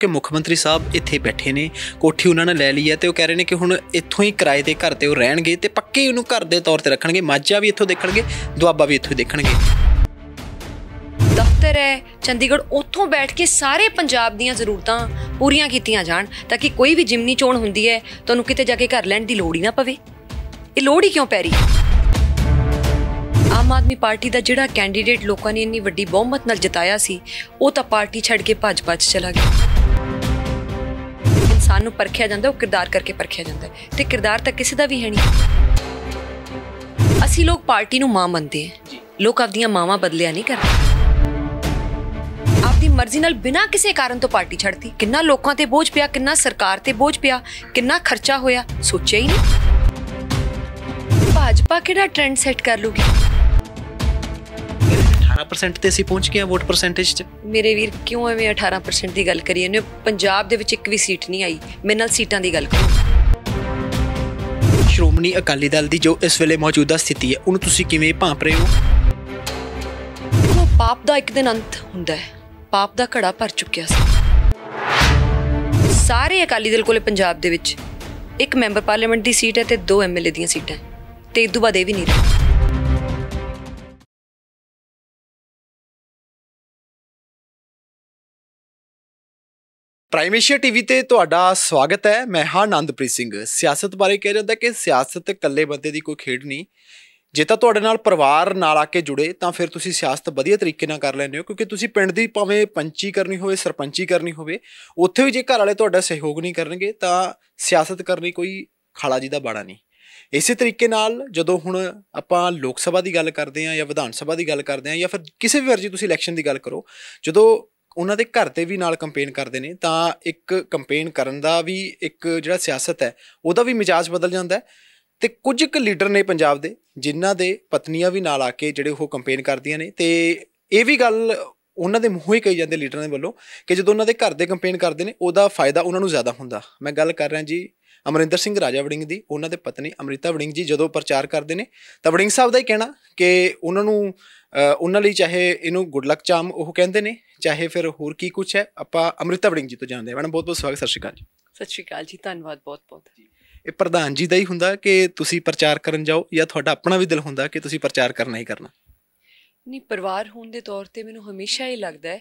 ਕਿ ਮੁੱਖ ਮੰਤਰੀ ਸਾਹਿਬ ਇੱਥੇ ਬੈਠੇ ਨੇ ਕੋਠੀ ਉਹਨਾਂ ਨੇ ਲੈ ਲਈ ਹੈ ਤੇ ਉਹ ਕਹਿ ਰਹੇ ਨੇ ਕਿ ਹੁਣ ਇੱਥੋਂ ਹੀ ਕਿਰਾਏ ਦੇ ਘਰ ਤੇ ਉਹ ਰਹਿਣਗੇ ਤੇ ਪੱਕੇ ਉਹਨੂੰ ਘਰ ਦੇ ਤੌਰ ਤੇ ਰੱਖਣਗੇ ਮਾਝਾ ਵੀ ਇੱਥੋਂ ਦੇਖਣਗੇ ਦੁਆਬਾ ਵੀ ਇੱਥੋਂ ਦੇਖਣਗੇ ਦਫ਼ਤਰ ਹੈ ਚੰਡੀਗੜ੍ਹ ਉੱਥੋਂ ਬੈਠ ਕੇ ਸਾਰੇ ਪੰਜਾਬ ਦੀਆਂ ਜ਼ਰੂਰਤਾਂ ਪੂਰੀਆਂ ਕੀਤੀਆਂ ਜਾਣ ਤਾਂ ਕਿ ਕੋਈ ਵੀ ਜਿਮਨੀ ਚੋਣ ਹੁੰਦੀ ਹੈ ਤੁਹਾਨੂੰ ਕਿਤੇ ਜਾ ਕੇ ਘਰ ਲੈਣ ਦੀ ਲੋੜ ਹੀ ਨਾ ਪਵੇ ਇਹ ਲੋੜ ਹੀ ਕਿਉਂ ਪੈ ਰਹੀ ਹੈ ਆਮ ਆਦਮੀ ਪਾਰਟੀ ਦਾ ਜਿਹੜਾ ਕੈਂਡੀਡੇਟ ਲੋਕਾਂ ਨੇ ਇੰਨੀ ਵੱਡੀ ਬਹੁਮਤ ਨਾਲ ਜਿਤਾਇਆ ਸੀ ਉਹ ਤਾਂ ਪਾਰਟੀ ਛੱਡ ਕੇ ਭਾਜਪਾ 'ਚ ਚਲਾ ਗਿਆ ਇਨਸਾਨ ਨੂੰ ਪਰਖਿਆ ਜਾਂਦਾ ਉਹ ਕਿਰਦਾਰ ਕਰਕੇ ਪਰਖਿਆ ਜਾਂਦਾ ਤੇ ਕਿਰਦਾਰ ਤਾਂ ਕਿਸੇ ਦਾ ਵੀ ਹੈ ਨਹੀਂ ਅਸੀਂ ਲੋਕ ਪਾਰਟੀ ਨੂੰ ਮਾਂ ਮੰਨਦੇ ਹਾਂ ਲੋਕ ਆਪਦੀਆਂ ਮਾਵਾਂ ਬਦਲਿਆ ਨਹੀਂ ਕਰਦੇ ਆਪਦੀ ਮਰਜ਼ੀ ਨਾਲ ਬਿਨਾਂ ਕਿਸੇ ਕਾਰਨ ਤੋਂ ਪਾਰਟੀ ਛੱਡਤੀ ਕਿੰਨਾ ਲੋਕਾਂ ਤੇ ਬੋਝ ਪਿਆ ਕਿੰਨਾ ਸਰਕਾਰ ਤੇ ਬੋਝ ਪਿਆ ਕਿੰਨਾ ਖਰਚਾ ਹੋਇਆ ਸੋਚਿਆ ਹੀ ਨਹੀਂ ਭਾਜਪਾ ਕਿਹੜਾ ਟ੍ਰੈਂਡ ਸੈੱਟ ਕਰ ਲੂਗੀ 18% ਤੇ ਅਸੀਂ ਪਹੁੰਚ ਗਏ ਆ ਵੋਟ ਪਰਸੈਂਟੇਜ 'ਚ ਮੇਰੇ ਵੀਰ ਕਿਉਂ ਐਵੇਂ 18% ਦੀ ਗੱਲ ਕਰੀ ਇਹਨੇ ਪੰਜਾਬ ਦੇ ਵਿੱਚ ਇੱਕ ਵੀ ਸੀਟ ਨਹੀਂ ਆਈ ਮੇਰੇ ਨਾਲ ਸੀਟਾਂ ਦੀ ਗੱਲ ਕਰੋ ਸ਼੍ਰੋਮਣੀ ਅਕਾਲੀ ਦਲ ਦੀ ਜੋ ਇਸ ਵੇਲੇ ਮੌਜੂਦਾ ਸਥਿਤੀ ਹੈ ਉਹਨੂੰ ਤੁਸੀਂ ਕਿਵੇਂ ਭਾਂਪ ਰਹੇ ਹੋ ਉਹ ਪਾਪ ਦਾ ਇੱਕ ਦਿਨ ਅੰਤ ਹੁੰਦਾ ਹੈ ਪਾਪ ਦਾ ਘੜਾ ਭਰ ਚੁੱਕਿਆ ਸੀ ਸਾਰੇ ਅਕਾਲੀ ਦਲ ਕੋਲੇ ਪੰਜਾਬ ਦੇ ਵਿੱਚ ਇੱਕ ਮੈਂਬਰ ਪਾਰਲੀਮੈਂਟ ਦੀ ਸੀਟ ਹੈ ਤੇ ਦੋ ਐਮਐਲਏ ਦੀਆਂ ਸੀਟਾਂ ਤੇ ਇਦੋਂ ਬਾਅਦ ਇਹ ਵੀ ਨਹੀਂ ਰਹੇ ਪ੍ਰਾਈਮੇਸ਼ੀਆ ਟੀਵੀ ਤੇ ਤੁਹਾਡਾ ਸਵਾਗਤ ਹੈ ਮੈਂ ਹਾਂ ਆਨੰਦਪ੍ਰੀਤ ਸਿੰਘ ਸਿਆਸਤ ਬਾਰੇ ਕਹਿ ਜਾਂਦਾ ਕਿ ਸਿਆਸਤ ਇਕੱਲੇ ਬੰਦੇ ਦੀ ਕੋਈ ਖੇਡ ਨਹੀਂ ਜੇ ਤਾਂ ਤੁਹਾਡੇ ਨਾਲ ਪਰਿਵਾਰ ਨਾਲ ਆ ਕੇ ਜੁੜੇ ਤਾਂ ਫਿਰ ਤੁਸੀਂ ਸਿਆਸਤ ਵਧੀਆ ਤਰੀਕੇ ਨਾਲ ਕਰ ਲੈਂਦੇ ਹੋ ਕਿਉਂਕਿ ਤੁਸੀਂ ਪਿੰਡ ਦੀ ਭਾਵੇਂ ਪੰਚੀ ਕਰਨੀ ਹੋਵੇ ਸਰਪੰਚੀ ਕਰਨੀ ਹੋਵੇ ਉੱਥੇ ਵੀ ਜੇ ਘਰ ਵਾਲੇ ਤੁਹਾਡਾ ਸਹਿਯੋਗ ਨਹੀਂ ਕਰਨਗੇ ਤਾਂ ਸਿਆਸਤ ਕਰਨੀ ਕੋਈ ਖਾਲਾ ਜੀ ਦਾ ਬਾੜਾ ਨਹੀਂ ਇਸੇ ਤਰੀਕੇ ਨਾਲ ਜਦੋਂ ਹੁਣ ਆਪਾਂ ਲੋਕ ਸਭਾ ਦੀ ਗੱਲ ਕਰਦੇ ਆਂ ਜਾਂ ਵਿਧਾਨ ਸਭਾ ਦੀ ਗੱਲ ਕਰਦੇ ਆਂ ਜਾਂ ਫਿਰ ਕਿਸੇ ਵੀ ਵਰਜੀ ਤੁਸੀਂ ਇਲੈਕਸ਼ਨ ਦੀ ਗੱਲ ਕਰੋ ਜਦੋਂ ਉਹਨਾਂ ਦੇ ਘਰ ਤੇ ਵੀ ਨਾਲ ਕੰਪੇਨ ਕਰਦੇ ਨੇ ਤਾਂ ਇੱਕ ਕੰਪੇਨ ਕਰਨ ਦਾ ਵੀ ਇੱਕ ਜਿਹੜਾ ਸਿਆਸਤ ਹੈ ਉਹਦਾ ਵੀ ਮਿਜਾਜ ਬਦਲ ਜਾਂਦਾ ਹੈ ਤੇ ਕੁਝ ਇੱਕ ਲੀਡਰ ਨੇ ਪੰਜਾਬ ਦੇ ਜਿਨ੍ਹਾਂ ਦੇ ਪਤਨੀਆਂ ਵੀ ਨਾਲ ਆ ਕੇ ਜਿਹੜੇ ਉਹ ਕੰਪੇਨ ਕਰਦੀਆਂ ਨੇ ਤੇ ਇਹ ਵੀ ਗੱਲ ਉਹਨਾਂ ਦੇ ਮੂੰਹੋਂ ਹੀ ਕਹੀ ਜਾਂਦੇ ਲੀਡਰਾਂ ਦੇ ਵੱਲੋਂ ਕਿ ਜਦੋਂ ਉਹਨਾਂ ਦੇ ਘਰ ਦੇ ਕੰਪੇਨ ਕਰਦੇ ਨੇ ਉਹਦਾ ਫਾਇਦਾ ਉਹਨਾਂ ਨੂੰ ਜ਼ਿਆਦਾ ਹੁੰਦਾ ਮੈਂ ਗੱਲ ਕਰ ਰਿਹਾ ਜੀ ਅਮਰਿੰਦਰ ਸਿੰਘ ਰਾਜਾ ਵੜਿੰਗ ਦੀ ਉਹਨਾਂ ਦੇ ਪਤਨੀ ਅਮ੍ਰਿਤਾ ਵੜਿੰਗ ਜੀ ਜਦੋਂ ਪ੍ਰਚਾਰ ਕਰਦੇ ਨੇ ਤਾਂ ਵੜਿੰਗ ਸਾਹਿਬ ਦਾ ਹੀ ਕਹਿਣਾ ਕਿ ਉਹਨਾਂ ਨੂੰ ਉਹਨਾਂ ਲਈ ਚਾਹੇ ਇਹਨੂੰ ਗੁੱਡ ਲੱਕ ਚਾਮ ਉਹ ਕਹਿੰਦੇ ਨੇ ਚਾਹੇ ਫਿਰ ਹੋਰ ਕੀ ਕੁਝ ਹੈ ਆਪਾਂ ਅਮ੍ਰਿਤਾ ਵੜਿੰਗ ਜੀ ਤੋਂ ਜਾਣਦੇ ਹਾਂ ਮੈਡਮ ਬਹੁਤ ਬਹੁਤ ਸਵਾਗਤ ਸਤਿ ਸ਼੍ਰੀ ਅਕਾਲ ਜੀ ਸਤਿ ਸ਼੍ਰੀ ਅਕਾਲ ਜੀ ਧੰਨਵਾਦ ਬਹੁਤ ਬਹੁਤ ਇਹ ਪ੍ਰਧਾਨ ਜੀ ਦਾ ਹੀ ਹੁੰਦਾ ਕਿ ਤੁਸੀਂ ਪ੍ਰਚਾਰ ਕਰਨ ਜਾਓ ਜਾਂ ਤੁਹਾਡਾ ਆਪਣਾ ਵੀ ਦਿਲ ਹੁੰਦਾ ਕਿ ਤੁਸੀਂ ਪ੍ਰਚਾਰ ਕਰਨਾ ਹੀ ਕਰਨਾ ਨਹੀਂ ਪਰਿਵਾਰ ਹੋਣ ਦੇ ਤੌਰ ਤੇ ਮੈਨੂੰ ਹਮੇਸ਼ਾ ਇਹ ਲੱਗਦਾ ਹੈ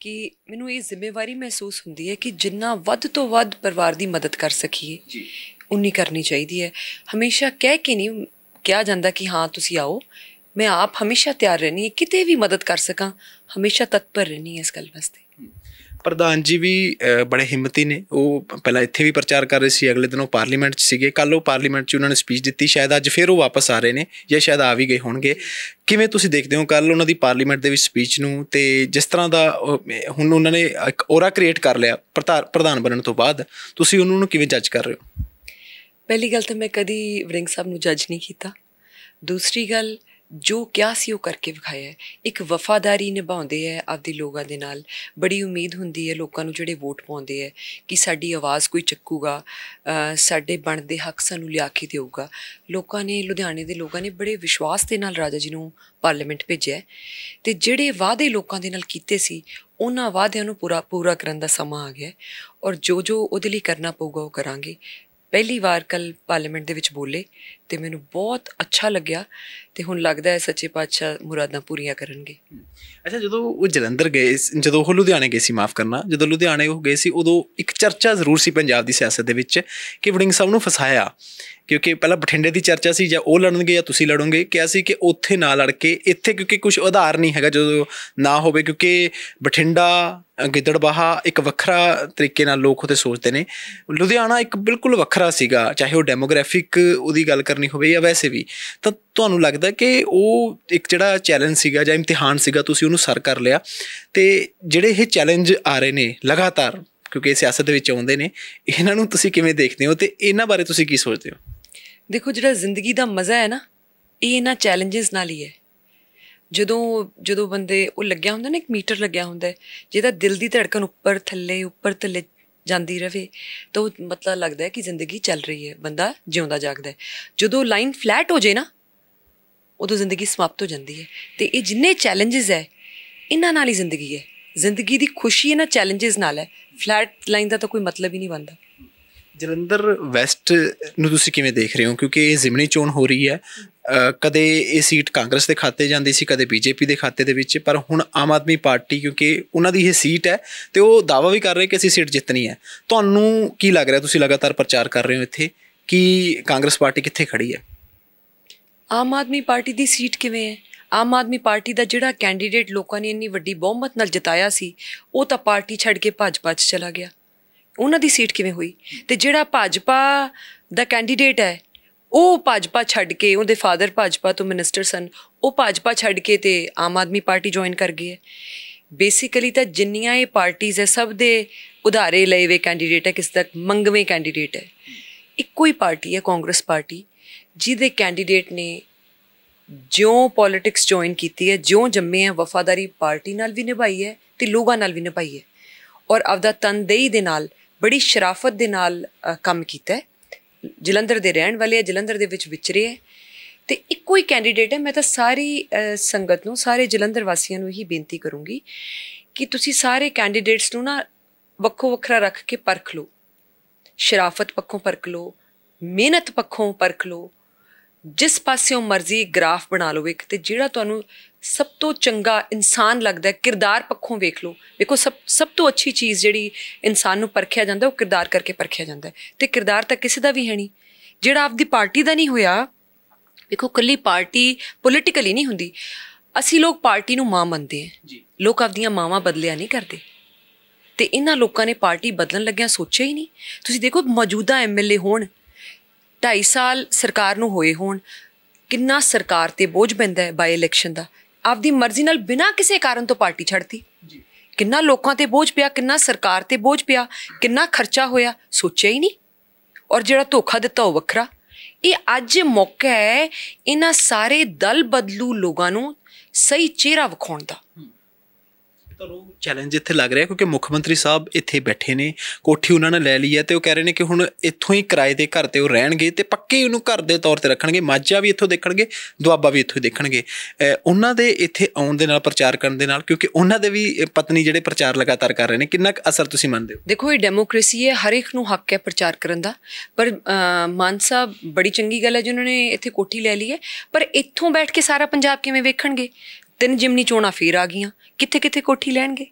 ਕਿ ਮੈਨੂੰ ਇਹ ਜ਼ਿੰਮੇਵਾਰੀ ਮਹਿਸੂਸ ਹੁੰਦੀ ਹੈ ਕਿ ਜਿੰਨਾ ਵੱਧ ਤੋਂ ਵੱਧ ਪਰਿਵਾਰ ਦੀ ਮਦਦ ਕਰ ਸਕੀਏ ਜੀ ਉਨੀ ਕਰਨੀ ਚਾਹੀਦੀ ਹੈ ਹਮੇਸ਼ਾ ਕਹਿ ਕੇ ਨਹੀਂ ਕਿਹਾ ਜਾਂਦਾ ਕਿ ਹਾਂ ਤੁਸੀਂ ਆਓ ਮੈਂ ਆਪ ਹਮੇਸ਼ਾ ਤਿਆਰ ਰਹਿਣੀ ਕਿਤੇ ਵੀ ਮਦਦ ਕਰ ਸਕਾਂ ਹਮੇਸ਼ਾ ਤਤਪਰ ਰਹਿਣੀ ਹੈ ਇਸ ਗੱਲ ਵਾਸਤੇ ਪ੍ਰਧਾਨ ਜੀ ਵੀ ਬੜੇ ਹਿੰਮਤੀ ਨੇ ਉਹ ਪਹਿਲਾਂ ਇੱਥੇ ਵੀ ਪ੍ਰਚਾਰ ਕਰ ਰਹੇ ਸੀ ਅਗਲੇ ਦਿਨ ਉਹ ਪਾਰਲੀਮੈਂਟ 'ਚ ਸੀਗੇ ਕੱਲ ਉਹ ਪਾਰਲੀਮੈਂਟ 'ਚ ਉਹਨਾਂ ਨੇ ਸਪੀਚ ਦਿੱਤੀ ਸ਼ਾਇਦ ਅੱਜ ਫੇਰ ਉਹ ਵਾਪਸ ਆ ਰਹੇ ਨੇ ਜਾਂ ਸ਼ਾਇਦ ਆ ਵੀ ਗਏ ਹੋਣਗੇ ਕਿਵੇਂ ਤੁਸੀਂ ਦੇਖਦੇ ਹੋ ਕੱਲ ਉਹਨਾਂ ਦੀ ਪਾਰਲੀਮੈਂਟ ਦੇ ਵਿੱਚ ਸਪੀਚ ਨੂੰ ਤੇ ਜਿਸ ਤਰ੍ਹਾਂ ਦਾ ਹੁਣ ਉਹਨਾਂ ਨੇ ਇੱਕ ਔਰਾ ਕ੍ਰੀਏਟ ਕਰ ਲਿਆ ਪ੍ਰਧਾਨ ਬਣਨ ਤੋਂ ਬਾਅਦ ਤੁਸੀਂ ਉਹਨਾਂ ਨੂੰ ਕਿਵੇਂ ਜੱਜ ਕਰ ਰਹੇ ਹੋ ਪਹਿਲੀ ਗੱਲ ਤਾਂ ਮੈਂ ਕਦੀ ਵਰਿੰਗ ਸਾਹਿਬ ਨੂੰ ਜੱਜ ਨਹੀਂ ਕੀਤਾ ਦੂਸਰੀ ਗੱਲ ਜੋ ਕਿਆ ਸੀ ਉਹ ਕਰਕੇ ਵਿਖਾਇਆ ਇੱਕ ਵਫਾਦਾਰੀ ਨਿਭਾਉਂਦੇ ਹੈ ਆਪਦੇ ਲੋਕਾਂ ਦੇ ਨਾਲ ਬੜੀ ਉਮੀਦ ਹੁੰਦੀ ਹੈ ਲੋਕਾਂ ਨੂੰ ਜਿਹੜੇ ਵੋਟ ਪਾਉਂਦੇ ਹੈ ਕਿ ਸਾਡੀ ਆਵਾਜ਼ ਕੋਈ ਚੱਕੂਗਾ ਸਾਡੇ ਬਣਦੇ ਹੱਕ ਸਾਨੂੰ ਲਿਆ ਕੇ ਦੇਊਗਾ ਲੋਕਾਂ ਨੇ ਲੁਧਿਆਣੇ ਦੇ ਲੋਕਾਂ ਨੇ ਬੜੇ ਵਿਸ਼ਵਾਸ ਦੇ ਨਾਲ ਰਾਜਾ ਜੀ ਨੂੰ ਪਾਰਲੀਮੈਂਟ ਭੇਜਿਆ ਤੇ ਜਿਹੜੇ ਵਾਅਦੇ ਲੋਕਾਂ ਦੇ ਨਾਲ ਕੀਤੇ ਸੀ ਉਹਨਾਂ ਵਾਅਦਿਆਂ ਨੂੰ ਪੂਰਾ ਪੂਰਾ ਕਰਨ ਦਾ ਸਮਾਂ ਆ ਗਿਆ ਔਰ ਜੋ ਜੋ ਉਹਦੇ ਲਈ ਕਰਨਾ ਪਊਗਾ ਉਹ ਕਰਾਂਗੇ ਪਹਿਲੀ ਵਾਰ ਕੱਲ ਪਾਰਲੀਮੈਂਟ ਦੇ ਵਿੱਚ ਬੋਲੇ ਤੇ ਮੈਨੂੰ ਬਹੁਤ ਅੱਛਾ ਲੱਗਿਆ ਤੇ ਹੁਣ ਲੱਗਦਾ ਹੈ ਸੱਚੇ ਪਾਤਸ਼ਾਹ ਮੁਰਾਦਾਂ ਪੂਰੀਆਂ ਕਰਨਗੇ ਅੱਛਾ ਜਦੋਂ ਉਹ ਜਲੰਧਰ ਗਏ ਜਦੋਂ ਉਹ ਲੁਧਿਆਣੇ ਗਏ ਸੀ ਮਾਫ ਕਰਨਾ ਜਦੋਂ ਲੁਧਿਆਣੇ ਉਹ ਗਏ ਸੀ ਉਦੋਂ ਇੱਕ ਚਰਚਾ ਜ਼ਰੂਰ ਸੀ ਪੰਜਾਬ ਦੀ ਸਿਆਸਤ ਦੇ ਵਿੱਚ ਕਿ ਵੜਿੰਗ ਸਾਹਿਬ ਨੂੰ ਫਸਾਇਆ ਕਿਉਂਕਿ ਪਹਿਲਾਂ ਬਠਿੰਡੇ ਦੀ ਚਰਚਾ ਸੀ ਜਾਂ ਉਹ ਲੜਨਗੇ ਜਾਂ ਤੁਸੀਂ ਲੜੋਗੇ ਕਿਹਾ ਸੀ ਕਿ ਉੱਥੇ ਨਾ ਲੜ ਕੇ ਇੱਥੇ ਕਿਉਂਕਿ ਕੁਝ ਆਧਾਰ ਨਹੀਂ ਹੈਗਾ ਜਦੋਂ ਨਾ ਹੋਵੇ ਕਿਉਂਕਿ ਬਠਿੰਡਾ ਗਿੱਦੜਬਾਹਾ ਇੱਕ ਵੱਖਰਾ ਤਰੀਕੇ ਨਾਲ ਲੋਕ ਉਹਤੇ ਸੋਚਦੇ ਨੇ ਲੁਧਿਆਣਾ ਇੱਕ ਬਿਲਕੁਲ ਵੱਖਰਾ ਸੀਗਾ ਚਾਹੇ ਉਹ ਡੈਮੋਗ੍ਰਾਫਿਕ ਉਹਦੀ ਗੱਲ ਕਰਨੀ ਹੋਵੇ ਜਾਂ ਵੈਸੇ ਵੀ ਤਾਂ ਤੁਹਾਨੂੰ ਲੱਗਦਾ ਲੱਗਦਾ ਕਿ ਉਹ ਇੱਕ ਜਿਹੜਾ ਚੈਲੰਜ ਸੀਗਾ ਜਾਂ ਇਮਤਿਹਾਨ ਸੀਗਾ ਤੁਸੀਂ ਉਹਨੂੰ ਸਰ ਕਰ ਲਿਆ ਤੇ ਜਿਹੜੇ ਇਹ ਚੈਲੰਜ ਆ ਰਹੇ ਨੇ ਲਗਾਤਾਰ ਕਿਉਂਕਿ ਇਹ ਸਿਆਸਤ ਦੇ ਵਿੱਚ ਆਉਂਦੇ ਨੇ ਇਹਨਾਂ ਨੂੰ ਤੁਸੀਂ ਕਿਵੇਂ ਦੇਖਦੇ ਹੋ ਤੇ ਇਹਨਾਂ ਬਾਰੇ ਤੁਸੀਂ ਕੀ ਸੋਚਦੇ ਹੋ ਦੇਖੋ ਜਿਹੜਾ ਜ਼ਿੰਦਗੀ ਦਾ ਮਜ਼ਾ ਹੈ ਨਾ ਇਹ ਇਹਨਾਂ ਚੈਲੰਜਸ ਨਾਲ ਹੀ ਹੈ ਜਦੋਂ ਜਦੋਂ ਬੰਦੇ ਉਹ ਲੱਗਿਆ ਹੁੰਦਾ ਨਾ ਇੱਕ ਮੀਟਰ ਲੱਗਿਆ ਹੁੰਦਾ ਜਿਹਦਾ ਦਿਲ ਦੀ ਧੜਕਨ ਉੱਪਰ ਥੱਲੇ ਉੱਪਰ ਥੱਲੇ ਜਾਂਦੀ ਰਹੇ ਤਾਂ ਮਤਲਬ ਲੱਗਦਾ ਹੈ ਕਿ ਜ਼ਿੰਦਗੀ ਚੱਲ ਰਹੀ ਹੈ ਬੰਦਾ ਜਿਉਂਦਾ ਜਾਗਦਾ ਹੈ ਜਦੋਂ ਲਾਈਨ ਫਲੈਟ ਹੋ ਜੇ ਨਾ ਉਦੋਂ ਜ਼ਿੰਦਗੀ ਸਮਾਪਤ ਹੋ ਜਾਂਦੀ ਹੈ ਤੇ ਇਹ ਜਿੰਨੇ ਚੈਲੰਜਸ ਹੈ ਇਹਨਾਂ ਨਾਲ ਹੀ ਜ਼ਿੰਦਗੀ ਹੈ ਜ਼ਿੰਦਗੀ ਦੀ ਖੁਸ਼ੀ ਇਹਨਾਂ ਚੈਲੰਜਸ ਨਾਲ ਹੈ ਫਲੈਟ ਲਾਈਨ ਦਾ ਤਾਂ ਕੋਈ ਮਤਲਬ ਹੀ ਨਹੀਂ ਬਣਦਾ ਜਲੰਧਰ ਵੈਸਟ ਨੂੰ ਤੁਸੀਂ ਕਿਵੇਂ ਦੇਖ ਰਹੇ ਹੋ ਕਿਉਂਕਿ ਇਹ ਜ਼ਿਮਨੀ ਚੋਣ ਹੋ ਰਹੀ ਹੈ ਕਦੇ ਇਹ ਸੀਟ ਕਾਂਗਰਸ ਦੇ ਖਾਤੇ ਜਾਂਦੀ ਸੀ ਕਦੇ ਬੀਜੇਪੀ ਦੇ ਖਾਤੇ ਦੇ ਵਿੱਚ ਪਰ ਹੁਣ ਆਮ ਆਦਮੀ ਪਾਰਟੀ ਕਿਉਂਕਿ ਉਹਨਾਂ ਦੀ ਇਹ ਸੀਟ ਹੈ ਤੇ ਉਹ ਦਾਵਾ ਵੀ ਕਰ ਰਹੇ ਕਿ ਅਸੀਂ ਸੀਟ ਜਿੱਤਣੀ ਹੈ ਤੁਹਾਨੂੰ ਕੀ ਲੱਗ ਰਿਹਾ ਤੁਸੀਂ ਲਗਾਤਾਰ ਪ੍ਰਚਾਰ ਕਰ ਰਹੇ ਹੋ ਇੱਥੇ ਕਿ ਕਾਂਗਰਸ ਪਾਰਟੀ ਕਿੱਥੇ ਖੜੀ ਹੈ ਆਮ ਆਦਮੀ ਪਾਰਟੀ ਦੀ ਸੀਟ ਕਿਵੇਂ ਹੈ ਆਮ ਆਦਮੀ ਪਾਰਟੀ ਦਾ ਜਿਹੜਾ ਕੈਂਡੀਡੇਟ ਲੋਕਾਂ ਨੇ ਇੰਨੀ ਵੱਡੀ ਬਹੁਮਤ ਨਾਲ ਜਿਤਾਇਆ ਸੀ ਉਹ ਤਾਂ ਪਾਰਟੀ ਛੱਡ ਕੇ ਭਾਜਪਾ 'ਚ ਚਲਾ ਗਿਆ ਉਹਨਾਂ ਦੀ ਸੀਟ ਕਿਵੇਂ ਹੋਈ ਤੇ ਜਿਹੜਾ ਭਾਜਪਾ ਦਾ ਕੈਂਡੀਡੇਟ ਹੈ ਉਹ ਭਾਜਪਾ ਛੱਡ ਕੇ ਉਹਦੇ ਫਾਦਰ ਭਾਜਪਾ ਤੋਂ ਮਿਨਿਸਟਰ ਸਨ ਉਹ ਭਾਜਪਾ ਛੱਡ ਕੇ ਤੇ ਆਮ ਆਦਮੀ ਪਾਰਟੀ ਜੁਆਇਨ ਕਰ ਗਈ ਹੈ ਬੇਸਿਕਲੀ ਤਾਂ ਜਿੰਨੀਆਂ ਇਹ ਪਾਰਟੀਆਂ ਐ ਸਭ ਦੇ ਉਧਾਰੇ ਲਏ ਵੇ ਕੈਂਡੀਡੇਟ ਹੈ ਕਿਸ ਤੱਕ ਮੰਗਵੇਂ ਕੈਂਡੀਡੇਟ ਹੈ ਇੱਕੋ ਹੀ ਪਾਰਟੀ ਹੈ ਕਾਂਗਰਸ ਪਾਰਟੀ ਜਿਹਦੇ ਕੈਂਡੀਡੇਟ ਨੇ ਜਿਉਂ ਪੋਲਿਟਿਕਸ ਜੁਆਇਨ ਕੀਤੀ ਹੈ ਜਿਉਂ ਜੰਮੇ ਹੈ ਵਫਾਦਾਰੀ ਪਾਰਟੀ ਨਾਲ ਵੀ ਨਿਭਾਈ ਹੈ ਤੇ ਲੋਕਾਂ ਨਾਲ ਵੀ ਨਿਭਾਈ ਹੈ ਔਰ ਆਪਦਾ ਤਨਦੇਹੀ ਦੇ ਨਾਲ ਬੜੀ ਸ਼ਰਾਫਤ ਦੇ ਨਾਲ ਕੰਮ ਕੀਤਾ ਹੈ ਜਲੰਧਰ ਦੇ ਰਹਿਣ ਵਾਲੇ ਹੈ ਜਲੰਧਰ ਦੇ ਵਿੱਚ ਵਿਚਰੇ ਹੈ ਤੇ ਇੱਕੋ ਹੀ ਕੈਂਡੀਡੇਟ ਹੈ ਮੈਂ ਤਾਂ ਸਾਰੀ ਸੰਗਤ ਨੂੰ ਸਾਰੇ ਜਲੰਧਰ ਵਾਸੀਆਂ ਨੂੰ ਹੀ ਬੇਨਤੀ ਕਰੂੰਗੀ ਕਿ ਤੁਸੀਂ ਸਾਰੇ ਕੈਂਡੀਡੇਟਸ ਨੂੰ ਨਾ ਵੱਖੋ ਵੱਖਰਾ ਰੱਖ ਕੇ ਪਰਖ ਲਓ ਸ਼ਰਾਫਤ ਪੱਖੋਂ ਪਰਖ ਲਓ ਮਿਹਨਤ ਪੱਖੋਂ ਪਰਖ ਲਓ ਜਿਸ ਪਾਸਿਓਂ ਮਰਜ਼ੀ ਗ੍ਰਾਫ ਬਣਾ ਲਓ ਇੱਕ ਤੇ ਜਿਹੜਾ ਤੁਹਾਨੂੰ ਸਭ ਤੋਂ ਚੰਗਾ ਇਨਸਾਨ ਲੱਗਦਾ ਹੈ ਕਿਰਦਾਰ ਪੱਖੋਂ ਵੇਖ ਲਓ ਵੇਖੋ ਸਭ ਸਭ ਤੋਂ ਅੱਛੀ ਚੀਜ਼ ਜਿਹੜੀ ਇਨਸਾਨ ਨੂੰ ਪਰਖਿਆ ਜਾਂਦਾ ਉਹ ਕਿਰਦਾਰ ਕਰਕੇ ਪਰਖਿਆ ਜਾਂਦਾ ਹੈ ਤੇ ਕਿਰਦਾਰ ਤਾਂ ਕਿਸੇ ਦਾ ਵੀ ਹੈ ਨਹੀਂ ਜਿਹੜਾ ਆਪਦੀ ਪਾਰਟੀ ਦਾ ਨਹੀਂ ਹੋਇਆ ਵੇਖੋ ਕੱਲੀ ਪਾਰਟੀ ਪੋਲੀਟੀਕਲੀ ਨਹੀਂ ਹੁੰਦੀ ਅਸੀਂ ਲੋਕ ਪਾਰਟੀ ਨੂੰ ਮਾਂ ਮੰਨਦੇ ਹਾਂ ਜੀ ਲੋਕ ਆਪਦੀਆਂ ਮਾਵਾਂ ਬਦਲਿਆ ਨਹੀਂ ਕਰਦੇ ਤੇ ਇਹਨਾਂ ਲੋਕਾਂ ਨੇ ਪਾਰਟੀ ਬਦਲਣ ਲੱਗਿਆ ਸੋਚਿਆ ਹੀ ਨਹੀਂ ਤੁਸੀਂ ਦੇਖੋ ਮੌਜੂਦਾ ਐਮਐਲਏ ਹੋਣ ਢਾਈ ਸਾਲ ਸਰਕਾਰ ਨੂੰ ਹੋਏ ਹੋਣ ਕਿੰਨਾ ਸਰਕਾਰ ਤੇ ਬੋਝ ਪੈਂਦਾ ਹੈ ਬਾਈ ਇਲੈਕਸ਼ਨ ਦਾ ਆਪਦੀ ਮਰਜ਼ੀ ਨਾਲ ਬਿਨਾਂ ਕਿਸੇ ਕਾਰਨ ਤੋਂ ਪਾਰਟੀ ਛੱਡਤੀ ਕਿੰਨਾ ਲੋਕਾਂ ਤੇ ਬੋਝ ਪਿਆ ਕਿੰਨਾ ਸਰਕਾਰ ਤੇ ਬੋਝ ਪਿਆ ਕਿੰਨਾ ਖਰਚਾ ਹੋਇਆ ਸੋਚਿਆ ਹੀ ਨਹੀਂ ਔਰ ਜਿਹੜਾ ਧੋਖਾ ਦਿੱਤਾ ਉਹ ਵੱਖਰਾ ਇਹ ਅੱਜ ਮੌਕਾ ਹੈ ਇਹਨਾਂ ਸਾਰੇ ਦਲ ਬਦਲੂ ਲੋਕਾਂ ਨੂੰ ਸਹੀ ਚਿਹਰਾ ਵਿਖਾਉਣ ਦਾ ਤੁਹਾਨੂੰ ਚੈਲੰਜ ਇੱਥੇ ਲੱਗ ਰਿਹਾ ਕਿਉਂਕਿ ਮੁੱਖ ਮੰਤਰੀ ਸਾਹਿਬ ਇੱਥੇ ਬੈਠੇ ਨੇ ਕੋਠੀ ਉਹਨਾਂ ਨੇ ਲੈ ਲਈ ਹੈ ਤੇ ਉਹ ਕਹਿ ਰਹੇ ਨੇ ਕਿ ਹੁਣ ਇੱਥੋਂ ਹੀ ਕਿਰਾਏ ਦੇ ਘਰ ਤੇ ਉਹ ਰਹਿਣਗੇ ਤੇ ਪੱਕੇ ਉਹਨੂੰ ਘਰ ਦੇ ਤੌਰ ਤੇ ਰੱਖਣਗੇ ਮਾਝਾ ਵੀ ਇੱਥੋਂ ਦੇਖਣਗੇ ਦੁਆਬਾ ਵੀ ਇੱਥੋਂ ਦੇਖਣਗੇ ਉਹਨਾਂ ਦੇ ਇੱਥੇ ਆਉਣ ਦੇ ਨਾਲ ਪ੍ਰਚਾਰ ਕਰਨ ਦੇ ਨਾਲ ਕਿਉਂਕਿ ਉਹਨਾਂ ਦੇ ਵੀ ਪਤਨੀ ਜਿਹੜੇ ਪ੍ਰਚਾਰ ਲਗਾਤਾਰ ਕਰ ਰਹੇ ਨੇ ਕਿੰਨਾ ਅਸਰ ਤੁਸੀਂ ਮੰਨਦੇ ਹੋ ਦੇਖੋ ਇਹ ਡੈਮੋਕ੍ਰੇਸੀ ਹੈ ਹਰ ਇੱਕ ਨੂੰ ਹੱਕ ਹੈ ਪ੍ਰਚਾਰ ਕਰਨ ਦਾ ਪਰ ਮਾਨ ਸਾਹਿਬ ਬੜੀ ਚੰਗੀ ਗੱਲ ਹੈ ਜਿਨ੍ਹਾਂ ਨੇ ਇੱਥੇ ਕੋਠੀ ਲੈ ਲਈ ਹੈ ਪਰ ਇੱਥੋਂ ਬੈਠ ਕੇ ਸਾਰਾ ਪੰਜਾਬ ਕਿਵੇਂ ਵੇਖਣਗੇ ਤਿੰਨ ਜਿਮਨੀ ਚੋਣਾ ਫੇਰ ਆ ਗਈਆਂ ਕਿੱਥੇ ਕਿੱਥੇ ਕੋਠੀ ਲੈਣਗੇ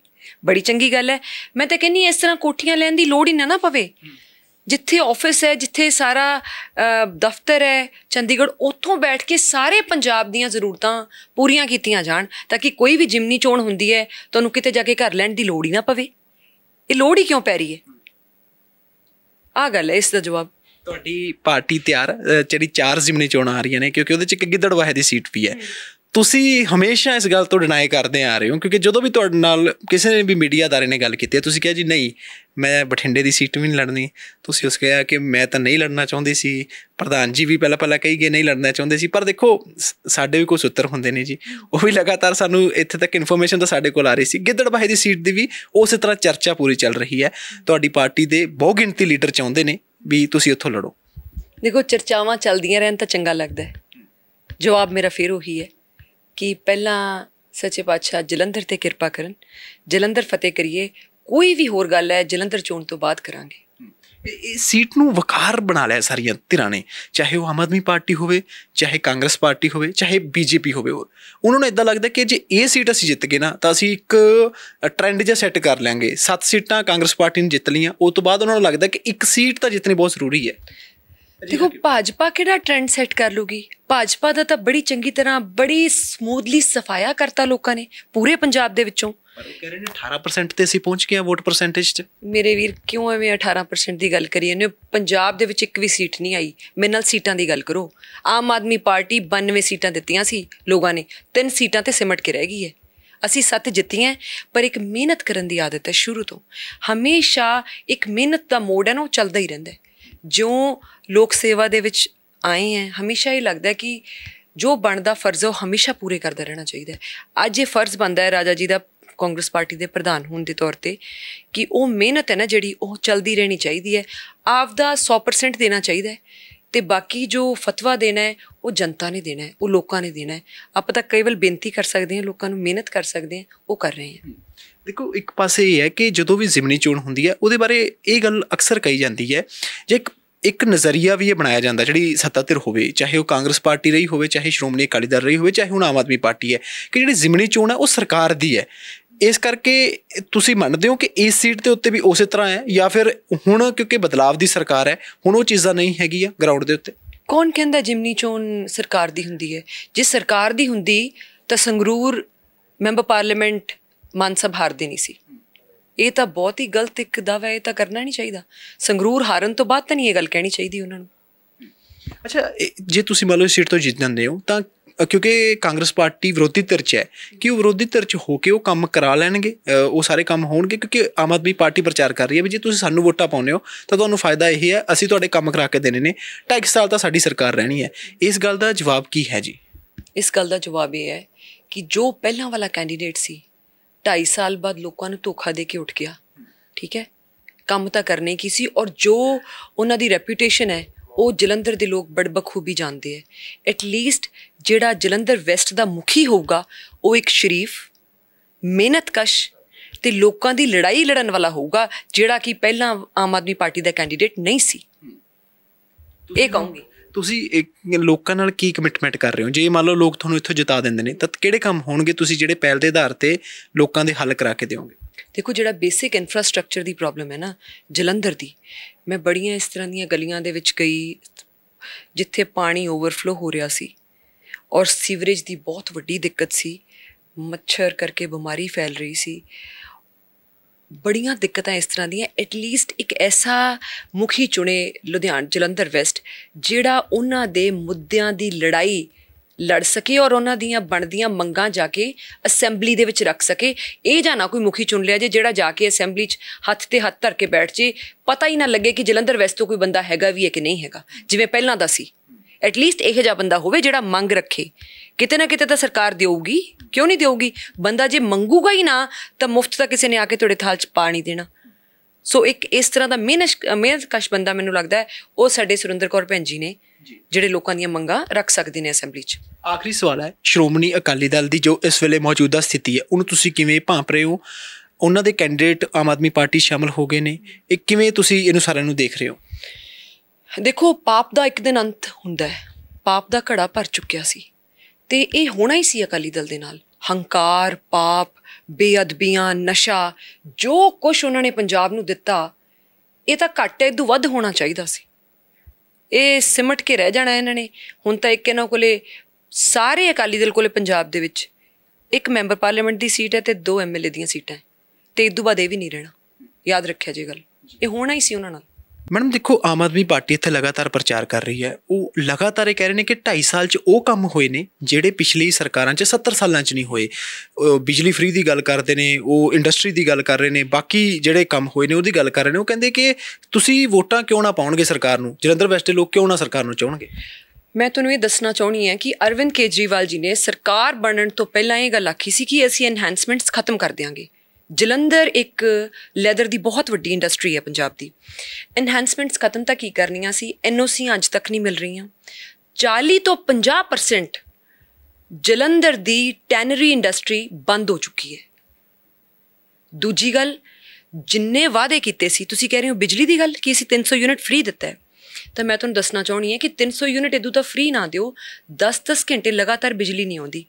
ਬੜੀ ਚੰਗੀ ਗੱਲ ਹੈ ਮੈਂ ਤਾਂ ਕਹਿੰਨੀ ਇਸ ਤਰ੍ਹਾਂ ਕੋਠੀਆਂ ਲੈਣ ਦੀ ਲੋੜ ਹੀ ਨਾ ਨਾ ਪਵੇ ਜਿੱਥੇ ਆਫਿਸ ਹੈ ਜਿੱਥੇ ਸਾਰਾ ਦਫ਼ਤਰ ਹੈ ਚੰਡੀਗੜ੍ਹ ਉੱਥੋਂ ਬੈਠ ਕੇ ਸਾਰੇ ਪੰਜਾਬ ਦੀਆਂ ਜ਼ਰੂਰਤਾਂ ਪੂਰੀਆਂ ਕੀਤੀਆਂ ਜਾਣ ਤਾਂ ਕਿ ਕੋਈ ਵੀ ਜਿਮਨੀ ਚੋਣ ਹੁੰਦੀ ਹੈ ਤੁਹਾਨੂੰ ਕਿਤੇ ਜਾ ਕੇ ਘਰ ਲੈਣ ਦੀ ਲੋੜ ਹੀ ਨਾ ਪਵੇ ਇਹ ਲੋੜ ਹੀ ਕਿਉਂ ਪੈ ਰਹੀ ਹੈ ਆ ਗੱਲ ਹੈ ਇਸ ਦਾ ਜਵਾਬ ਤੁਹਾਡੀ ਪਾਰਟੀ ਤਿਆਰ ਜਿਹੜੀ ਚਾਰ ਜ਼ਿਮਨੀ ਚੋਣਾਂ ਆ ਰਹੀਆਂ ਨੇ ਕਿਉਂਕਿ ਉਹਦੇ ਚ ਇੱਕ ਗਿੱਦੜਵਾਹ ਦੀ ਸੀਟ ਵੀ ਹੈ ਤੁਸੀਂ ਹਮੇਸ਼ਾ ਇਸ ਗੱਲ ਤੋਂ ਡਿਨਾਈ ਕਰਦੇ ਆ ਰਹੇ ਹੋ ਕਿਉਂਕਿ ਜਦੋਂ ਵੀ ਤੁਹਾਡੇ ਨਾਲ ਕਿਸੇ ਨੇ ਵੀ ਮੀਡੀਆਦਾਰੇ ਨੇ ਗੱਲ ਕੀਤੀ ਹੈ ਤੁਸੀਂ ਕਿਹਾ ਜੀ ਨਹੀਂ ਮੈਂ ਬਠਿੰਡੇ ਦੀ ਸੀਟ ਵੀ ਨਹੀਂ ਲੜਨੀ ਤੁਸੀਂ ਉਸ ਕਿਹਾ ਕਿ ਮੈਂ ਤਾਂ ਨਹੀਂ ਲੜਨਾ ਚਾਹੁੰਦੀ ਸੀ ਪ੍ਰਧਾਨ ਜੀ ਵੀ ਪਹਿਲਾਂ ਪਹਿਲਾਂ ਕਹੀ ਗਏ ਨਹੀਂ ਲੜਨਾ ਚਾਹੁੰਦੇ ਸੀ ਪਰ ਦੇਖੋ ਸਾਡੇ ਵੀ ਕੋਈ ਸੁੱਤਰ ਹੁੰਦੇ ਨੇ ਜੀ ਉਹ ਵੀ ਲਗਾਤਾਰ ਸਾਨੂੰ ਇੱਥੇ ਤੱਕ ਇਨਫੋਰਮੇਸ਼ਨ ਤਾਂ ਸਾਡੇ ਕੋਲ ਆ ਰਹੀ ਸੀ ਗਿੱਦੜ ਬਾਹੇ ਦੀ ਸੀਟ ਦੀ ਵੀ ਉਸੇ ਤਰ੍ਹਾਂ ਚਰਚਾ ਪੂਰੀ ਚੱਲ ਰਹੀ ਹੈ ਤੁਹਾਡੀ ਪਾਰਟੀ ਦੇ ਬਹੁ ਗਿਣਤੀ ਲੀਡਰ ਚਾਹੁੰਦੇ ਨੇ ਵੀ ਤੁਸੀਂ ਉੱਥੋਂ ਲੜੋ ਦੇਖੋ ਚਰਚਾਵਾਂ ਚੱਲਦੀਆਂ ਰਹਿਣ ਤਾਂ ਚੰਗਾ ਲੱਗਦਾ ਹੈ ਜਵਾਬ ਮੇਰਾ ਫੇਰ ਉਹੀ ਹੈ ਕਿ ਪਹਿਲਾਂ ਸੱਚੇ ਪਾਤਸ਼ਾਹ ਜਲੰਧਰ ਤੇ ਕਿਰਪਾ ਕਰਨ ਜਲੰਧਰ ਫਤਿਹ ਕਰੀਏ ਕੋਈ ਵੀ ਹੋਰ ਗੱਲ ਹੈ ਜਲੰਧਰ ਚੋਣ ਤੋਂ ਬਾਅਦ ਕਰਾਂਗੇ ਇਹ ਸੀਟ ਨੂੰ ਵਕਾਰ ਬਣਾ ਲਿਆ ਸਾਰੀਆਂ ਧਿਰਾਂ ਨੇ ਚਾਹੇ ਉਹ ਆਮ ਆਦਮੀ ਪਾਰਟੀ ਹੋਵੇ ਚਾਹੇ ਕਾਂਗਰਸ ਪਾਰਟੀ ਹੋਵੇ ਚਾਹੇ ਬੀਜੇਪੀ ਹੋਵੇ ਉਹਨਾਂ ਨੂੰ ਇਦਾਂ ਲੱਗਦਾ ਕਿ ਜੇ ਇਹ ਸੀਟ ਅਸੀਂ ਜਿੱਤ ਗਏ ਨਾ ਤਾਂ ਅਸੀਂ ਇੱਕ ਟ੍ਰੈਂਡ ਜਿਹਾ ਸੈੱਟ ਕਰ ਲਾਂਗੇ ਸੱਤ ਸੀਟਾਂ ਕਾਂਗਰਸ ਪਾਰਟੀ ਨੇ ਜਿੱਤ ਲਈਆਂ ਉਸ ਤੋਂ ਬਾਅਦ ਉਹਨਾਂ ਨੂੰ ਲੱਗਦਾ ਕਿ ਇੱਕ ਸੀਟ ਤਾਂ ਜਿੱਤਣੀ ਬਹੁਤ ਜ਼ਰੂਰੀ ਹੈ ਦੇਖੋ ਭਾਜਪਾ ਕਿਹੜਾ ਟ੍ਰੈਂਡ ਸੈੱਟ ਕਰ ਲੂਗੀ ਭਾਜਪਾ ਦਾ ਤਾਂ ਬੜੀ ਚੰਗੀ ਤਰ੍ਹਾਂ ਬੜੀ ਸਮੂਥਲੀ ਸਫਾਇਆ ਕਰਤਾ ਲੋਕਾਂ ਨੇ ਪੂਰੇ ਪੰਜਾਬ ਦੇ ਵਿੱਚੋਂ ਪਰ ਉਹ ਕਹਿ ਰਹੇ ਨੇ 18% ਤੇ ਅਸੀਂ ਪਹੁੰਚ ਗਏ ਆ ਵੋਟ ਪਰਸੈਂਟੇਜ 'ਚ ਮੇਰੇ ਵੀਰ ਕਿਉਂ ਐਵੇਂ 18% ਦੀ ਗੱਲ ਕਰੀ ਇਹਨੇ ਪੰਜਾਬ ਦੇ ਵਿੱਚ ਇੱਕ ਵੀ ਸੀਟ ਨਹੀਂ ਆਈ ਮੇਰੇ ਨਾਲ ਸੀਟਾਂ ਦੀ ਗੱਲ ਕਰੋ ਆਮ ਆਦਮੀ ਪਾਰਟੀ 92 ਸੀਟਾਂ ਦਿੱਤੀਆਂ ਸੀ ਲੋਕਾਂ ਨੇ ਤਿੰਨ ਸੀਟਾਂ ਤੇ ਸਿਮਟ ਕੇ ਰਹਿ ਗਈ ਹੈ ਅਸੀਂ ਸੱਤ ਜਿੱਤੀਆਂ ਪਰ ਇੱਕ ਮਿਹਨਤ ਕਰਨ ਦੀ ਆਦਤ ਹੈ ਸ਼ੁਰੂ ਤੋਂ ਹਮੇਸ਼ਾ ਇੱਕ ਮਿਹਨਤ ਦਾ ਮੋੜ ਹੈ ਨਾ ਉਹ ਚੱਲਦਾ ਹੀ ਰਹਿੰਦਾ ਹੈ ਜੋ ਲੋਕ ਸੇਵਾ ਦੇ ਵਿੱਚ ਆਏ ਹੈ ਹਮੇਸ਼ਾ ਹੀ ਲੱਗਦਾ ਕਿ ਜੋ ਬਣਦਾ ਫਰਜ਼ ਉਹ ਹਮੇਸ਼ਾ ਪੂਰੇ ਕਰਦਾ ਰਹਿਣਾ ਚਾਹੀਦਾ ਹੈ ਅੱਜ ਇਹ ਫਰਜ਼ ਬੰਦਾ ਹੈ ਰਾਜਾ ਜੀ ਦਾ ਕਾਂਗਰਸ ਪਾਰਟੀ ਦੇ ਪ੍ਰਧਾਨ ਹੋਣ ਦੇ ਤੌਰ ਤੇ ਕਿ ਉਹ ਮਿਹਨਤ ਹੈ ਨਾ ਜਿਹੜੀ ਉਹ ਚਲਦੀ ਰਹਿਣੀ ਚਾਹੀਦੀ ਹੈ ਆਪ ਦਾ 100% ਦੇਣਾ ਚਾਹੀਦਾ ਹੈ ਤੇ ਬਾਕੀ ਜੋ ਫਤਵਾ ਦੇਣਾ ਹੈ ਉਹ ਜਨਤਾ ਨੇ ਦੇਣਾ ਹੈ ਉਹ ਲੋਕਾਂ ਨੇ ਦੇਣਾ ਹੈ ਆਪਾਂ ਤਾਂ ਕੇਵਲ ਬੇਨਤੀ ਕਰ ਸਕਦੇ ਹਾਂ ਲੋਕਾਂ ਨੂੰ ਮਿਹਨਤ ਕਰ ਸਕਦੇ ਹਾਂ ਉਹ ਕਰ ਰਹੇ ਹਾਂ ਦੇਖੋ ਇੱਕ ਪਾਸੇ ਇਹ ਹੈ ਕਿ ਜਦੋਂ ਵੀ ਜ਼ਿਮਨੀ ਚੋਣ ਹੁੰਦੀ ਹੈ ਉਹਦੇ ਬਾਰੇ ਇਹ ਗੱਲ ਅਕਸਰ ਕਹੀ ਜਾਂਦੀ ਹੈ ਜੇ ਇੱਕ ਇੱਕ ਨਜ਼ਰੀਆ ਵੀ ਇਹ ਬਣਾਇਆ ਜਾਂਦਾ ਜਿਹੜੀ ਸੱਤਾ ਧਿਰ ਹੋਵੇ ਚਾਹੇ ਉਹ ਕਾਂਗਰਸ ਪਾਰਟੀ ਰਹੀ ਹੋਵੇ ਚਾਹੇ ਸ਼੍ਰੋਮਣੀ ਅਕਾਲੀ ਦਲ ਰਹੀ ਹੋਵੇ ਚਾਹੇ ਹੁਣ ਆਮ ਆਦਮੀ ਪਾਰਟੀ ਹੈ ਕਿ ਜਿਹੜੀ ਜ਼ਿਮਨੀ ਚੋਣ ਹੈ ਉਹ ਸਰਕਾਰ ਦੀ ਹੈ ਇਸ ਕਰਕੇ ਤੁਸੀਂ ਮੰਨਦੇ ਹੋ ਕਿ ਇਸ ਸੀਟ ਦੇ ਉੱਤੇ ਵੀ ਉਸੇ ਤਰ੍ਹਾਂ ਹੈ ਜਾਂ ਫਿਰ ਹੁਣ ਕਿਉਂਕਿ ਬਦਲਾਵ ਦੀ ਸਰਕਾਰ ਹੈ ਹੁਣ ਉਹ ਚੀਜ਼ਾਂ ਨਹੀਂ ਹੈਗੀ ਆ ਗਰਾਊਂਡ ਦੇ ਉੱਤੇ ਕੌਣ ਕਹਿੰਦਾ ਜਿਮਨੀ ਚੋਣ ਸਰਕਾਰ ਦੀ ਹੁੰਦੀ ਹੈ ਜੇ ਸਰਕਾਰ ਦੀ ਹੁੰਦੀ ਤਾਂ ਸੰਗਰੂਰ ਮੈਂਬਰ ਪਾਰਲੀਮੈਂਟ ਮਨ ਸਭ ਨਹੀਂ ਸੀ ਇਹ ਤਾਂ ਬਹੁਤ ਹੀ ਗਲਤ ਇੱਕ ਦਾਵਾ ਇਹ ਤਾਂ ਕਰਨਾ ਨਹੀਂ ਚਾਹੀਦਾ ਸੰਗਰੂਰ ਹਾਰਨ ਤੋਂ ਬਾਅਦ ਤਾਂ ਨਹੀਂ ਇਹ ਗੱਲ ਕਹਿਣੀ ਚਾਹੀਦੀ ਉਹਨਾਂ ਨੂੰ ਅੱਛਾ ਜੇ ਤੁਸੀਂ ਮੰਨ ਲਓ ਸੀਟ ਤੋਂ ਜਿੱਤ ਜਾਂਦੇ ਹੋ ਤਾਂ ਕਿਉਂਕਿ ਕਾਂਗਰਸ ਪਾਰਟੀ ਵਿਰੋਧੀ ਧਿਰ ਚ ਹੈ ਕਿ ਉਹ ਵਿਰੋਧੀ ਧਿਰ ਚ ਹੋ ਕੇ ਉਹ ਕੰਮ ਕਰਾ ਲੈਣਗੇ ਉਹ ਸਾਰੇ ਕੰਮ ਹੋਣਗੇ ਕਿਉਂਕਿ ਆਮ ਆਦਮੀ ਪਾਰਟੀ ਪ੍ਰਚਾਰ ਕਰ ਰਹੀ ਹੈ ਵੀ ਜੇ ਤੁਸੀਂ ਸਾਨੂੰ ਵੋਟਾਂ ਪਾਉਂਦੇ ਹੋ ਤਾਂ ਤੁਹਾਨੂੰ ਫਾਇਦਾ ਇਹ ਹੈ ਅਸੀਂ ਤੁਹਾਡੇ ਕੰਮ ਕਰਾ ਕੇ ਦੇਣੇ ਨੇ 2.5 ਸਾਲ ਤਾਂ ਸਾਡੀ ਸਰਕਾਰ ਰਹਿਣੀ ਹੈ ਇਸ ਗੱਲ ਦਾ ਜਵਾਬ ਕੀ ਹੈ ਜੀ ਇਸ ਗੱਲ ਦਾ ਜਵਾਬ ਇਹ ਹੈ ਕਿ ਜੋ ਪਹਿਲਾਂ ਵਾਲਾ ਕੈਂਡੀਡੇਟ ਸੀ ਢਾਈ ਸਾਲ ਬਾਅਦ ਲੋਕਾਂ ਨੂੰ ਧੋਖਾ ਦੇ ਕੇ ਉੱਠ ਗਿਆ ਠੀਕ ਹੈ ਕੰਮ ਤਾਂ ਕਰਨੇ ਕੀ ਸੀ ਔਰ ਜੋ ਉਹਨਾਂ ਦੀ ਰੈਪਿਊਟੇਸ਼ਨ ਹੈ ਉਹ ਜਲੰਧਰ ਦੇ ਲੋਕ ਬੜ ਬਖੂਬੀ ਜਾਣਦੇ ਐ ਐਟ ਲੀਸਟ ਜਿਹੜਾ ਜਲੰਧਰ ਵੈਸਟ ਦਾ ਮੁਖੀ ਹੋਊਗਾ ਉਹ ਇੱਕ ਸ਼ਰੀਫ ਮਿਹਨਤਕਸ਼ ਤੇ ਲੋਕਾਂ ਦੀ ਲੜਾਈ ਲੜਨ ਵਾਲਾ ਹੋਊਗਾ ਜਿਹੜਾ ਕਿ ਪਹਿਲਾਂ ਆਮ ਆਦਮੀ ਪਾਰਟੀ ਦਾ ਕੈਂਡੀਡੇਟ ਨਹੀਂ ਸੀ ਇਹ ਕਹੂੰਗੀ ਤੁਸੀਂ ਲੋਕਾਂ ਨਾਲ ਕੀ ਕਮਿਟਮੈਂਟ ਕਰ ਰਹੇ ਹੋ ਜੇ ਮੰਨ ਲਓ ਲੋਕ ਤੁਹਾਨੂੰ ਇੱਥੋਂ ਜਿਤਾ ਦਿੰਦੇ ਨੇ ਤਾਂ ਕਿਹੜੇ ਕੰਮ ਹੋਣਗੇ ਤੁਸੀਂ ਜਿਹੜੇ ਪਹਿਲ ਦੇ ਆਧਾਰ ਤੇ ਲੋਕਾਂ ਦੇ ਹੱਲ ਕਰਾ ਕੇ ਦਿਓਗੇ ਦੇਖੋ ਜਿਹੜਾ ਬੇਸਿਕ ਇਨਫਰਾਸਟ੍ਰਕਚਰ ਦੀ ਪ੍ਰੋਬਲਮ ਹੈ ਨਾ ਜਲੰਧਰ ਦੀ ਮੈਂ ਬੜੀਆਂ ਇਸ ਤਰ੍ਹਾਂ ਦੀਆਂ ਗਲੀਆਂ ਦੇ ਵਿੱਚ ਗਈ ਜਿੱਥੇ ਪਾਣੀ ਓਵਰਫਲੋ ਹੋ ਰਿਹਾ ਸੀ ਔਰ ਸੀਵਰੇਜ ਦੀ ਬਹੁਤ ਵੱਡੀ ਦਿੱਕਤ ਸੀ ਮੱਛਰ ਕਰਕੇ ਬਿਮਾਰੀ ਫੈਲ ਰਹੀ ਸੀ ਬੜੀਆਂ ਦਿੱਕਤਾਂ ਇਸ ਤਰ੍ਹਾਂ ਦੀਆਂ ਐਟ ਲੀਸਟ ਇੱਕ ਐਸਾ ਮੁਖੀ ਚੁਣੇ ਲੁਧਿਆਣ ਜਲੰਧਰ ਵੈਸਟ ਜਿਹੜਾ ਉਹਨਾਂ ਦੇ ਮੁੱਦਿਆਂ ਦੀ ਲੜਾਈ ਲੜ ਸਕੇ ਔਰ ਉਹਨਾਂ ਦੀਆਂ ਬਣਦੀਆਂ ਮੰਗਾਂ ਜਾ ਕੇ ਅਸੈਂਬਲੀ ਦੇ ਵਿੱਚ ਰੱਖ ਸਕੇ ਇਹ ਜਾਂ ਨਾ ਕੋਈ ਮੁਖੀ ਚੁਣ ਲਿਆ ਜੇ ਜਿਹੜਾ ਜਾ ਕੇ ਅਸੈਂਬਲੀ 'ਚ ਹੱਥ ਤੇ ਹੱਥ ਧਰ ਕੇ ਬੈਠ ਜੇ ਪਤਾ ਹੀ ਨਾ ਲੱਗੇ ਕਿ ਜਲੰਧਰ ਵੈਸਟ ਤੋਂ ਕੋਈ ਬੰਦਾ ਹੈਗਾ ਵੀ ਹੈ ਕਿ ਨਹੀਂ ਹੈਗਾ ਜਿਵੇਂ ਪਹਿਲਾਂ ਦਾ ਸੀ ਐਟ ਲੀਸਟ ਇਹ ਜਿਹਾ ਬੰਦਾ ਹੋਵੇ ਜਿਹੜਾ ਮੰਗ ਰੱਖੇ ਕਿਤੇ ਨਾ ਕਿਤੇ ਤਾਂ ਸਰਕਾਰ ਦੇਊਗੀ ਕਿਉਂ ਨਹੀਂ ਦੇਊਗੀ ਬੰਦਾ ਜੇ ਮੰਗੂਗਾ ਹੀ ਨਾ ਤਾਂ ਮੁਫਤ ਤਾਂ ਕਿਸੇ ਨੇ ਆ ਕੇ ਤੁਹਾਡੇ ਥਾਲ 'ਚ ਪਾਣੀ ਦੇਣਾ ਸੋ ਇੱਕ ਇਸ ਤਰ੍ਹਾਂ ਦਾ ਮਿਹਨਤ ਕਸ਼ ਬੰਦਾ ਮੈਨੂੰ ਲੱਗਦਾ ਹੈ ਉਹ ਸਾਡੇ ਸੁਰਿੰਦਰ ਕੌਰ ਭੈਣ ਜੀ ਨੇ ਜਿਹੜੇ ਲੋਕਾਂ ਦੀਆਂ ਮੰਗਾਂ ਰੱਖ ਸਕਦੇ ਨੇ ਅਸੈਂਬਲੀ 'ਚ ਆਖਰੀ ਸਵਾਲ ਹੈ ਸ਼੍ਰੋਮਣੀ ਅਕਾਲੀ ਦਲ ਦੀ ਜੋ ਇਸ ਵੇਲੇ ਮੌਜੂਦਾ ਸਥਿਤੀ ਹੈ ਉਹਨੂੰ ਤੁਸੀਂ ਕਿਵੇਂ ਭਾਂਪ ਰਹੇ ਹੋ ਉਹਨਾਂ ਦੇ ਕੈਂਡੀਡੇਟ ਆਮ ਆਦਮੀ ਪਾਰਟੀ ਸ਼ਾਮਲ ਹੋ ਗਏ ਨੇ ਇਹ ਕਿਵੇਂ ਤੁਸੀਂ ਇਹਨੂੰ ਸਾਰਿਆਂ ਨੂੰ ਦੇਖ ਰਹੇ ਹੋ ਦੇਖੋ ਪਾਪ ਦਾ ਇੱਕ ਦਿਨ ਅੰਤ ਹੁੰਦਾ ਹੈ ਪਾਪ ਦਾ ਘੜਾ ਭਰ ਚੁੱਕਿਆ ਸੀ ਤੇ ਇਹ ਹੋਣਾ ਹੀ ਸੀ ਅਕਾਲੀ ਦਲ ਦੇ ਨਾਲ ਹੰਕਾਰ ਪਾਪ ਬੇਅਦਬੀਆਂ ਨਸ਼ਾ ਜੋ ਕੁਝ ਉਹਨਾਂ ਨੇ ਪੰਜਾਬ ਨੂੰ ਦਿੱਤਾ ਇਹ ਤਾਂ ਘੱਟ ਤੋਂ ਵੱਧ ਹੋਣਾ ਚਾਹੀਦਾ ਸੀ ਇਹ ਸਿਮਟ ਕੇ ਰਹਿ ਜਾਣਾ ਇਹਨਾਂ ਨੇ ਹੁਣ ਤਾਂ ਇੱਕ ਇਹਨਾਂ ਕੋਲੇ ਸਾਰੇ ਅਕਾਲੀ ਦਲ ਕੋਲੇ ਪੰਜਾਬ ਦੇ ਵਿੱਚ ਇੱਕ ਮੈਂਬਰ ਪਾਰਲੀਮੈਂਟ ਦੀ ਸੀਟ ਹੈ ਤੇ ਦੋ ਐਮਐਲਏ ਦੀਆਂ ਸੀਟਾਂ ਤੇ ਇਦੋਂ ਬਾਅਦ ਇਹ ਵੀ ਨਹੀਂ ਰਹਿਣਾ ਯਾਦ ਰੱਖਿਆ ਜੇ ਗੱਲ ਇਹ ਹੋਣਾ ਹੀ ਸੀ ਉਹਨਾਂ ਨਾਲ ਮੈਡਮ ਦੇਖੋ ਆਮ ਆਦਮੀ ਪਾਰਟੀ ਇੱਥੇ ਲਗਾਤਾਰ ਪ੍ਰਚਾਰ ਕਰ ਰਹੀ ਹੈ ਉਹ ਲਗਾਤਾਰ ਇਹ ਕਹਿ ਰਹੇ ਨੇ ਕਿ 2.5 ਸਾਲ 'ਚ ਉਹ ਕੰਮ ਹੋਏ ਨੇ ਜਿਹੜੇ ਪਿਛਲੀ ਸਰਕਾਰਾਂ 'ਚ 70 ਸਾਲਾਂ 'ਚ ਨਹੀਂ ਹੋਏ ਬਿਜਲੀ ਫ੍ਰੀ ਦੀ ਗੱਲ ਕਰਦੇ ਨੇ ਉਹ ਇੰਡਸਟਰੀ ਦੀ ਗੱਲ ਕਰ ਰਹੇ ਨੇ ਬਾਕੀ ਜਿਹੜੇ ਕੰਮ ਹੋਏ ਨੇ ਉਹਦੀ ਗੱਲ ਕਰ ਰਹੇ ਨੇ ਉਹ ਕਹਿੰਦੇ ਕਿ ਤੁਸੀਂ ਵੋਟਾਂ ਕਿਉਂ ਨਾ ਪਾਉਣਗੇ ਸਰਕਾਰ ਨੂੰ ਜਲੰਧਰ ਵੈਸਟ ਦੇ ਲੋਕ ਕਿਉਂ ਨਾ ਸਰਕਾਰ ਨੂੰ ਚਾਹਣਗੇ ਮੈਂ ਤੁਹਾਨੂੰ ਇਹ ਦੱਸਣਾ ਚਾਹਣੀ ਹੈ ਕਿ ਅਰਵਿੰਦ ਕੇਜਰੀਵਾਲ ਜੀ ਨੇ ਸਰਕਾਰ ਬਣਨ ਤੋਂ ਪਹਿਲਾਂ ਇਹ ਗੱਲ ਆਖੀ ਸੀ ਕਿ ਅਸੀਂ ਐਨਹਾਂਸਮੈਂਟਸ ਖਤਮ ਕਰ ਦਿਆਂਗੇ ਜਲੰਧਰ ਇੱਕ ਲੈਦਰ ਦੀ ਬਹੁਤ ਵੱਡੀ ਇੰਡਸਟਰੀ ਹੈ ਪੰਜਾਬ ਦੀ ਐਨਹਾਂਸਮੈਂਟਸ ਖਤਮ ਤਾਂ ਕੀ ਕਰਨੀਆਂ ਸੀ ਐਨਓਸੀ ਅੱਜ ਤੱਕ ਨਹੀਂ ਮਿਲ ਰਹੀਆਂ 40 ਤੋਂ 50% ਜਲੰਧਰ ਦੀ ਟੈਨਰੀ ਇੰਡਸਟਰੀ ਬੰਦ ਹੋ ਚੁੱਕੀ ਹੈ ਦੂਜੀ ਗੱਲ ਜਿੰਨੇ ਵਾਅਦੇ ਕੀਤੇ ਸੀ ਤੁਸੀਂ ਕਹਿ ਰਹੇ ਹੋ ਬਿਜਲੀ ਦੀ ਗੱਲ ਕਿ ਅਸੀਂ 300 ਯੂਨਿਟ ਫ੍ਰੀ ਦਿੱਤਾ ਹੈ ਤਾਂ ਮੈਂ ਤੁਹਾਨੂੰ ਦੱਸਣਾ ਚਾਹਣੀ ਹੈ ਕਿ 300 ਯੂਨਿਟ ਇਦੋਂ ਤਾਂ ਫ੍ਰੀ ਨਾ ਦਿਓ 10-10 ਘੰਟੇ ਲਗਾਤਾਰ ਬਿਜਲੀ ਨਹੀਂ ਆਉਂਦੀ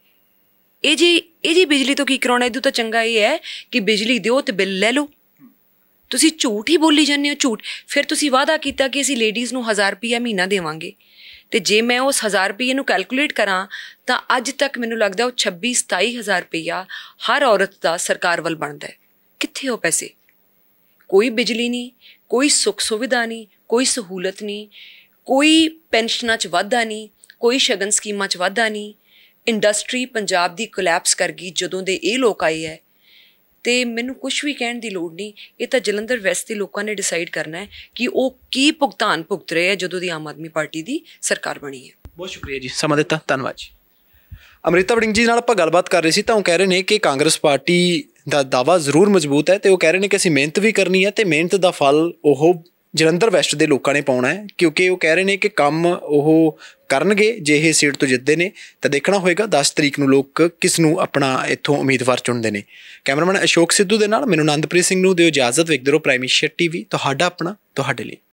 ਇਹ ਜੀ ਇਹ ਜੀ ਬਿਜਲੀ ਤੋਂ ਕੀ ਕਰਾਉਣਾ ਇਹਦੂ ਤਾਂ ਚੰਗਾ ਇਹ ਹੈ ਕਿ ਬਿਜਲੀ ਦਿਓ ਤੇ ਬਿੱਲ ਲੈ ਲਓ ਤੁਸੀਂ ਝੂਠ ਹੀ ਬੋਲੀ ਜਾਂਦੇ ਹੋ ਝੂਠ ਫਿਰ ਤੁਸੀਂ ਵਾਅਦਾ ਕੀਤਾ ਕਿ ਅਸੀਂ ਲੇਡੀਜ਼ ਨੂੰ 1000 ਰੁਪਏ ਮਹੀਨਾ ਦੇਵਾਂਗੇ ਤੇ ਜੇ ਮੈਂ ਉਸ 1000 ਰੁਪਏ ਨੂੰ ਕੈਲਕੂਲੇਟ ਕਰਾਂ ਤਾਂ ਅੱਜ ਤੱਕ ਮੈਨੂੰ ਲੱਗਦਾ ਉਹ 26 27000 ਰੁਪਇਆ ਹਰ ਔਰਤ ਦਾ ਸਰਕਾਰ ਵੱਲ ਬਣਦਾ ਹੈ ਕਿੱਥੇ ਉਹ ਪੈਸੇ ਕੋਈ ਬਿਜਲੀ ਨਹੀਂ ਕੋਈ ਸੁੱਖ ਸੁਵਿਧਾ ਨਹੀਂ ਕੋਈ ਸਹੂਲਤ ਨਹੀਂ ਕੋਈ ਪੈਨਸ਼ਨਾਂ 'ਚ ਵਾਧਾ ਨਹੀਂ ਕੋਈ ਸ਼ਗਨ ਸਕੀਮਾਂ 'ਚ ਵਾਧਾ ਨਹੀਂ ਇੰਡਸਟਰੀ ਪੰਜਾਬ ਦੀ ਕੋਲੈਪਸ ਕਰ ਗਈ ਜਦੋਂ ਦੇ ਇਹ ਲੋਕ ਆਏ ਐ ਤੇ ਮੈਨੂੰ ਕੁਝ ਵੀ ਕਹਿਣ ਦੀ ਲੋੜ ਨਹੀਂ ਇਹ ਤਾਂ ਜਲੰਧਰ ਵੈਸਟ ਦੇ ਲੋਕਾਂ ਨੇ ਡਿਸਾਈਡ ਕਰਨਾ ਹੈ ਕਿ ਉਹ ਕੀ ਭੁਗਤਾਨ ਭੁਗਤ ਰਹੇ ਹੈ ਜਦੋਂ ਦੀ ਆਮ ਆਦਮੀ ਪਾਰਟੀ ਦੀ ਸਰਕਾਰ ਬਣੀ ਹੈ ਬਹੁਤ ਸ਼ੁਕਰੀਆ ਜੀ ਸਮਾਂ ਦਿੱਤਾ ਧੰਨਵਾਦ ਜੀ ਅਮ੍ਰਿਤਾ ਵੜਿੰਗ ਜੀ ਨਾਲ ਆਪਾਂ ਗੱਲਬਾਤ ਕਰ ਰਹੇ ਸੀ ਤਾਂ ਉਹ ਕਹਿ ਰਹੇ ਨੇ ਕਿ ਕਾਂਗਰਸ ਪਾਰਟੀ ਦਾ ਦਾਵਾ ਜ਼ਰੂਰ ਮਜ਼ਬੂਤ ਹੈ ਤੇ ਉਹ ਕਹਿ ਰਹੇ ਨੇ ਕਿ ਅਸੀਂ ਮਿਹਨਤ ਵੀ ਕਰਨੀ ਹੈ ਤੇ ਮਿਹਨਤ ਦਾ ਫਲ ਉਹ ਜਲੰਧਰ ਵੈਸਟ ਦੇ ਲੋਕਾਂ ਨੇ ਪਾਉਣਾ ਹੈ ਕਿਉਂਕਿ ਉਹ ਕਹਿ ਰਹੇ ਨੇ ਕਿ ਕੰਮ ਉਹ ਕਰਨਗੇ ਜੇ ਇਹ ਸੀਟ ਤੋਂ ਜਿੱਤਦੇ ਨੇ ਤਾਂ ਦੇਖਣਾ ਹੋਏਗਾ 10 ਤਰੀਕ ਨੂੰ ਲੋਕ ਕਿਸ ਨੂੰ ਆਪਣਾ ਇੱਥੋਂ ਉਮੀਦਵਾਰ ਚੁਣਦੇ ਨੇ ਕੈਮਰਾਮੈਨ ਅਸ਼ੋਕ ਸਿੱਧੂ ਦੇ ਨਾਲ ਮੈਨੂੰ ਆਨੰਦਪ੍ਰੀਤ ਸਿੰਘ ਨੂੰ ਦਿਓ ਇਜਾਜ਼ਤ ਵੇਖਦੇ ਰਹੋ ਪ੍ਰਾਈਮੇਸ਼ੀਅਰ ਟੀਵੀ ਤੁਹਾਡਾ ਆਪਣਾ ਤੁਹਾਡੇ ਲਈ